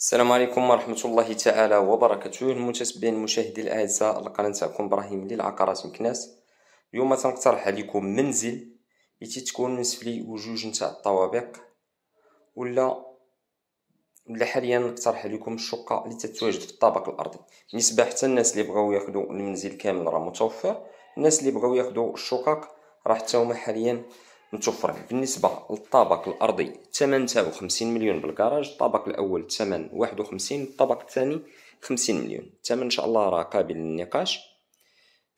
السلام عليكم ورحمة الله تعالى وبركاته المتابعين المشاهدين الأعزاء القناة تاعكم إبراهيم للعقارات مكناس اليوم تنقترح عليكم منزل اللي تكون نصف سفلي وجوج نتاع الطوابق ولا ولا حاليا نقترح عليكم الشقة اللي تتواجد في الطابق الأرضي بالنسبة حتى الناس اللي بغاو ياخدو المنزل كامل راه متوفر الناس اللي بغاو ياخدو الشقق راه حتى هما حاليا متوفرين بالنسبه للطابق الارضي الثمن تاعو خمسين مليون بالكراج الطابق الاول الثمن 51 الطابق الثاني 50 مليون الثمن ان شاء الله راه قابل للنقاش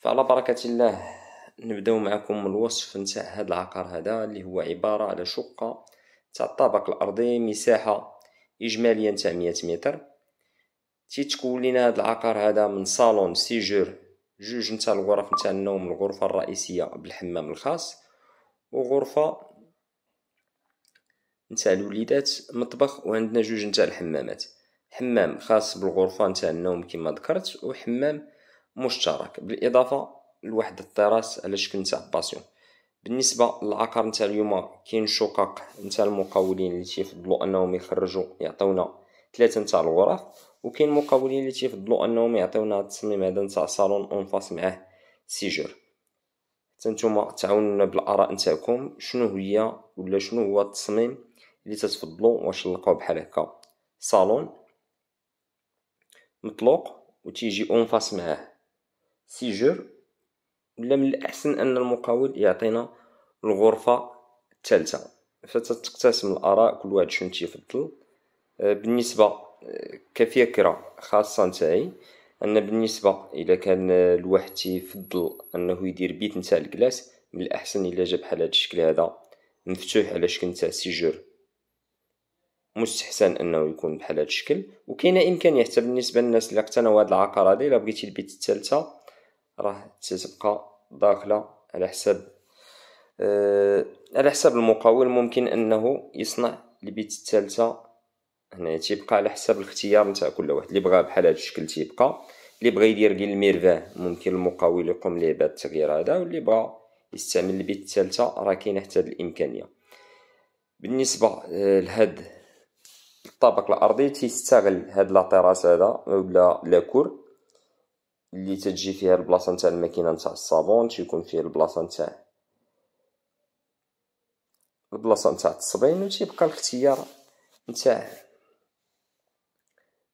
فعلى بركه الله نبداو معكم الوصف نتاع هذا العقار هذا اللي هو عباره على شقه تاع الطابق الارضي مساحه اجماليا تاع 100 متر تيتكون لنا هذا العقار هذا من صالون سيجور جوج نتاع الغرف نتاع النوم الغرفه الرئيسيه بالحمام الخاص وغرفة نتاع الوليدات مطبخ وعندنا جوج نتاع الحمامات حمام خاص بالغرفة نتاع النوم كما ذكرت وحمام مشترك بالإضافة لواحد الطراس على شكل نتاع باسيون بالنسبة للعقار نتاع اليوم كاين شقق نتاع المقاولين اللي تيفضلوا انهم يخرجوا يعطيونا ثلاثة نتاع الغرف وكاين مقاولين اللي تيفضلوا انهم يعطيونا التصميم هذا نتاع صالون اونفاس معاه سيجور تنتوما تعاونونا بالاراء نتاعكم شنو هي ولا شنو هو التصميم اللي تتفضلوا واش نلقاو بحال هكا صالون مطلوق وتيجي اون فاس معاه سيجور ولا من الاحسن ان المقاول يعطينا الغرفه الثالثه فتتقتسم الاراء كل واحد شنو تيفضل آه، بالنسبه آه، كفكره خاصه نتاعي أن بالنسبة الى كان آه، الواحد تيفضل أنه يدير بيت نتاع الكلاس من الأحسن الى جا بحال هاد الشكل هذا مفتوح على شكل نتاع سيجور مستحسن انه يكون بحال هذا الشكل وكاينه امكانيه حتى بالنسبه للناس اللي اقتنوا هذه العقار هذه الا بغيتي البيت الثالثه راه تتبقى داخله على حساب أه على حساب المقاول ممكن انه يصنع البيت الثالثه هنا تيبقى على حسب الاختيار نتاع كل واحد اللي بغى بحال هذا الشكل تيبقى اللي بغى يدير كي الميرفاه ممكن المقاول يقوم ليه بهذا التغيير هذا واللي بغى يستعمل البيت الثالثه راه كاينه حتى الامكانيه بالنسبه آه، لهاد الطابق الارضي تيستغل هاد لاطيراس هذا ولا لاكور اللي تجي فيها البلاصه نتاع الماكينه نتاع الصابون تيكون فيه البلاصه نتاع البلاصه نتاع التصبين وتيبقى الاختيار نتاع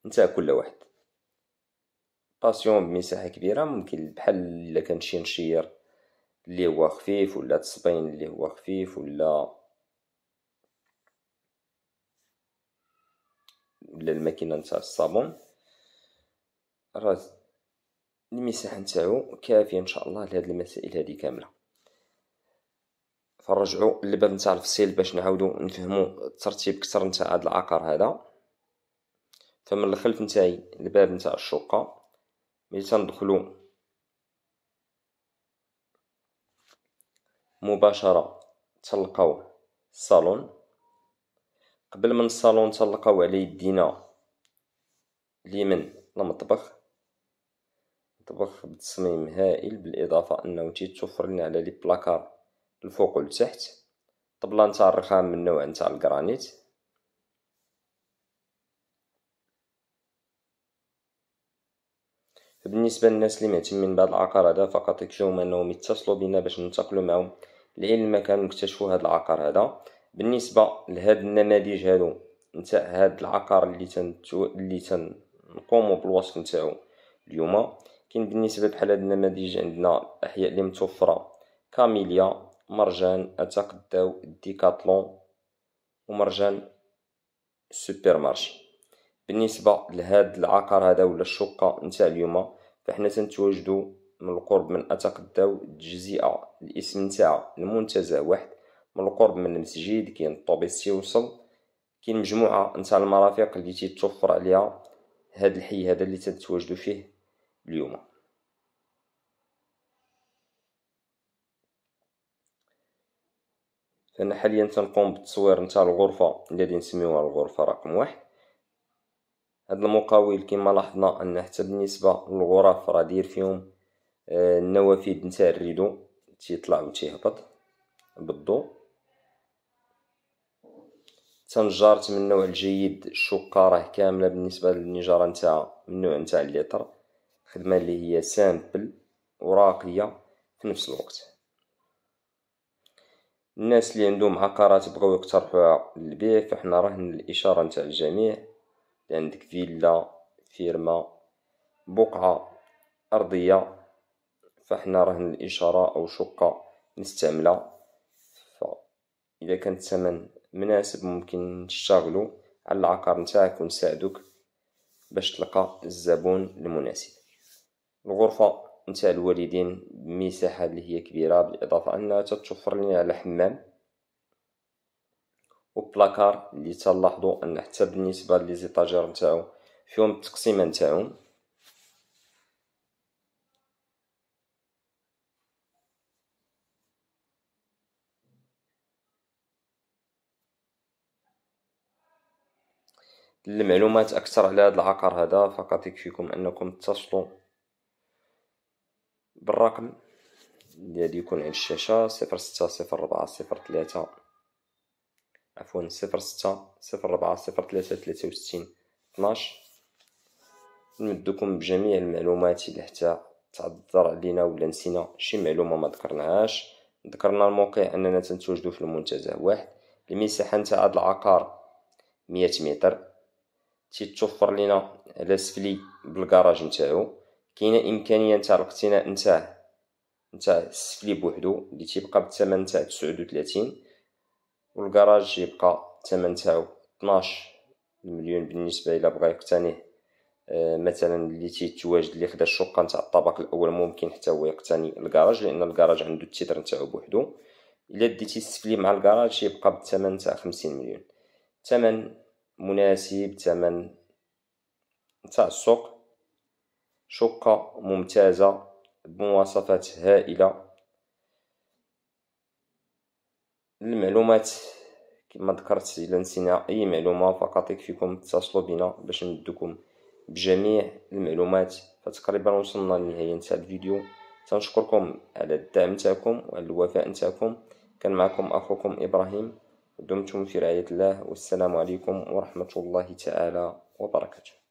نتاع كل واحد باسيون بمساحة كبيرة ممكن بحال إلا كان شي نشير اللي هو خفيف ولا تصبين اللي هو خفيف ولا ولا الماكينة نتاع الصابون راه المساحة نتاعو كافية إن شاء الله لهاد المسائل هادي كاملة فنرجعو للباب نتاع الفصيل باش نعاودو نفهمو الترتيب كتر نتاع هاد العقار هذا فمن الخلف نتاعي الباب نتاع الشقة ملي تندخلو مباشرة تلقاو الصالون قبل من الصالون تلقاو على يدينا اليمن المطبخ مطبخ بتصميم هائل بالإضافة أنه توفر لنا على لي بلاكار الفوق والتحت طبلة نتاع الرخام من نوع نتاع الجرانيت بالنسبة للناس اللي معتمين بهاد العقار هذا فقط كيشجعهم أنهم يتصلوا بنا باش ننتقلوا معهم لأي مكان مكتشفوا هاد العقار هذا بالنسبة لهاد النماذج هادو نتاع هاد العقار اللي تنتو اللي تنقوموا بالوصف نتاعو اليوم كاين بالنسبة بحال هاد النماذج عندنا الأحياء اللي متوفرة كاميليا مرجان أتاك داو ديكاتلون ومرجان سوبر مارشي بالنسبه لهاد العقار هذا ولا الشقه نتاع اليوم فحنا تنتواجدو من القرب من اتقداو الجزيئه الاسم نتاعها المنتزه واحد من القرب من المسجد كاين الطوبيس تيوصل كاين مجموعه نتاع المرافق اللي تيتوفر عليها هاد الحي هذا اللي تتواجدوا فيه اليوم فانا حاليا تنقوم بالتصوير نتاع الغرفه الذي نسميوها الغرفه رقم واحد هاد المقاول كما لاحظنا ان حتى بالنسبه للغرف راه داير فيهم آه، النوافذ نتاع الريدو تيطلع وتيهبط بالضوء النجار من النوع الجيد الشقه راه كامله بالنسبه للنجاره نتاعها من النوع نتاع الليتر خدمه اللي هي سامبل وراقيه في نفس الوقت الناس اللي عندهم عقارات بغاو يقترحوها للبيع فاحنا راهن الاشاره نتاع الجميع عندك فيلا فيرما بقعة أرضية فحنا رهن الإشارة أو شقة نستعملها فإذا كان الثمن مناسب ممكن نشتغلو على العقار نتاعك ونساعدوك باش تلقى الزبون المناسب الغرفة نتاع الوالدين بمساحة اللي هي كبيرة بالإضافة أنها تتوفر لنا على حمام وبلاكار اللي تلاحظوا ان حتى بالنسبه لي زيطاجير نتاعو فيهم التقسيمه نتاعهم للمعلومات اكثر على هذا العقار هذا فقط يكفيكم انكم تتصلوا بالرقم الذي يكون على الشاشه 060403 عفوا صفر ستة صفر ربعة صفر ثلاثة ثلاثة وستين اثناش نمدكم بجميع المعلومات اللي حتى تعذر علينا ولا نسينا شي معلومة ما ذكرناهاش ذكرنا الموقع أننا تنتوجدو في المنتزه واحد المساحة نتاع هاد العقار مية متر تيتوفر لينا على سفلي بالكراج نتاعو كاينه امكانيه نتاع الاقتناء نتاع نتاع السفلي بوحدو اللي تيبقى بالثمن نتاع 39 والكراج يبقى الثمن تاعو 12 مليون بالنسبه الى بغى يقتنيه أه مثلا اللي تيتواجد اللي خدا الشقه نتاع الطبق الاول ممكن حتى هو يقتني الكراج لان الكراج عنده التيتر نتاعو بوحدو الا ديتي السفلي مع الكراج يبقى بالثمن تاع 50 مليون ثمن مناسب ثمن تاع السوق شقه ممتازه بمواصفات هائله المعلومات كما ذكرت الى نسينا أي معلومة فقط يكفيكم تتصلوا بنا باش ندوكم بجميع المعلومات فتقريبا وصلنا لنهايه نتاع الفيديو تنشكركم على الدعم تاعكم وعلى الوفاء تاعكم كان معكم أخوكم إبراهيم دمتم في رعاية الله والسلام عليكم ورحمة الله تعالى وبركاته